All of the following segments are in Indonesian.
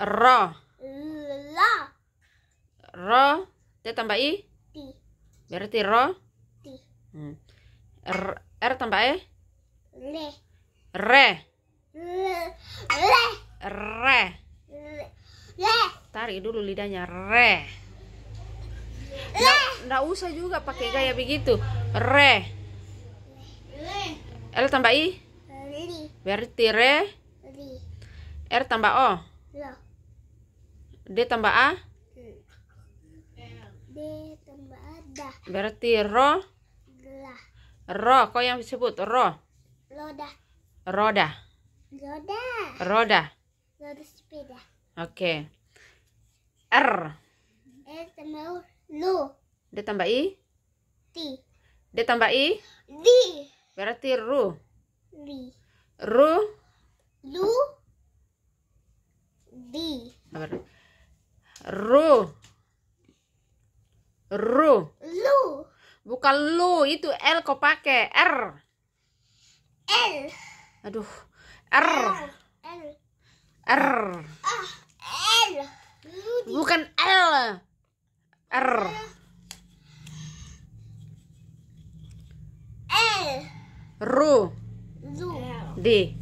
Ra. La. Ra. T tambah I? Ti. Berarti ra? Ti. Hmm. R, R tambah E? Le. Re. Le. Re. Le. Tarik dulu lidahnya. Re. Le. Nggak, nggak usah juga pakai Le. gaya begitu. Re. Le. L tambah I? Li. Berarti re? Li. R tambah O? Lo. D tambah A? D tambah A dah. Berarti ro? Lah. Ro, kok yang disebut ro? Roda. Roda. Roda. Roda. Roda sepeda. Oke. Okay. R. R tambah lu. D tambah I? T. D tambah I? D. Berarti ru. D. Ru. Lu. D. Berarti. Ru. Ru. Lu. Bukan lu, itu L kau pakai R. L. Aduh. R. L. R. Ah, L. Bukan L. R. L. Ru. Lu. D.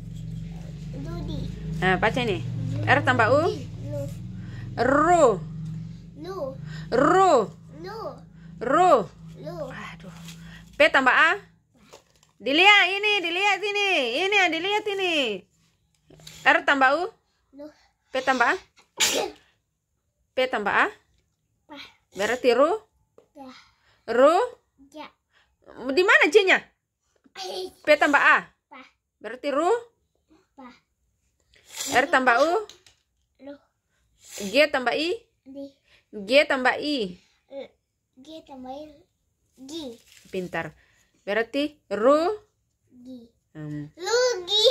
Dudi. Nah, pakai nih. R tambah U. Ru. Lu. Ru. Lu. Ru. Lu. Aduh. P tambah A. Dilihat ini, dilihat sini. Ini yang dilihat ini. R tambah U. Lu. P tambah A. P tambah A. Berarti ru. Ya. Ru. Ya. Di mana jenya nya P tambah A. Berarti ru. R tambah U. G tambah I? G tambah I? Eh, G tambah I. G. Pintar. Berarti ru? G. Hmm. Rugi.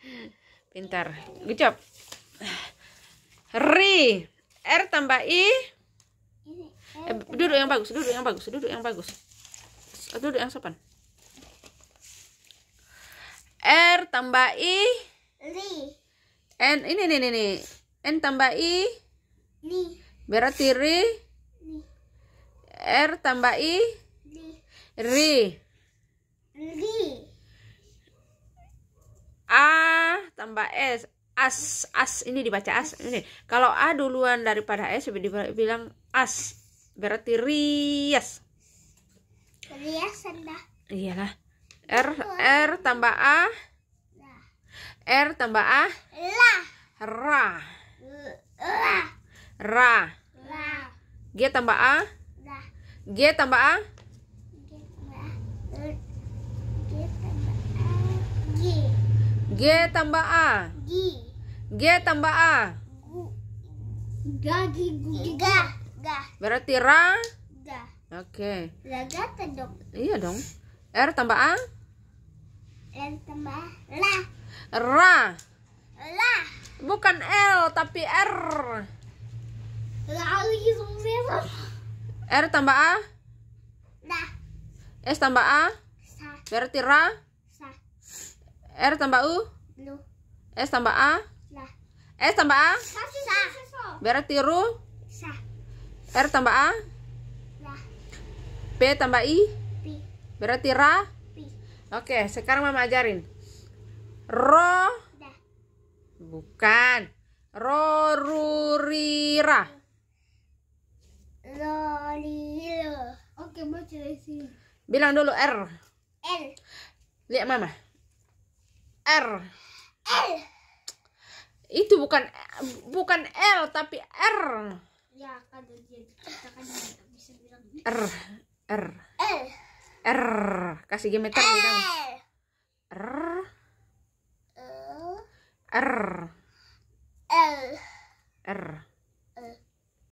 Pintar. Good job. Ri. R tambah I? Eh, duduk yang bagus, duduk yang bagus, duduk yang bagus. Eh, duduk yang sopan. R tambah I. Ri. N ini nih nih nih. N tambah I. Berarti ri. R tambah i. Ri. Ri. A tambah S. As, as ini dibaca as. as. Ini kalau A duluan daripada S lebih dibilang as. Berarti rias. Rias rendah. Iyalah. R R tambah A. R tambah A. Lah. Ra. Ra. G tambah A. Ra. G tambah A. G tambah A. G. G tambah A. g Ga. g Berarti ra. Oke. Okay. Iya dong. R tambah A. R tambah la. Ra. La. Bukan L tapi R. R tambah A nah. S tambah A Sa. berarti Ra R tambah U S tambah A S tambah A Sa. berarti Ru Sa. R tambah A nah. B tambah I Pi. berarti Ra Oke sekarang mama ajarin Ro nah. bukan Rorurira Bilang dulu R. L. Lihat mama. R. L. Itu bukan bukan L tapi R. Ya, R. Kan R. R. R. L. R. Kasih gemeter R. R. R. R. R.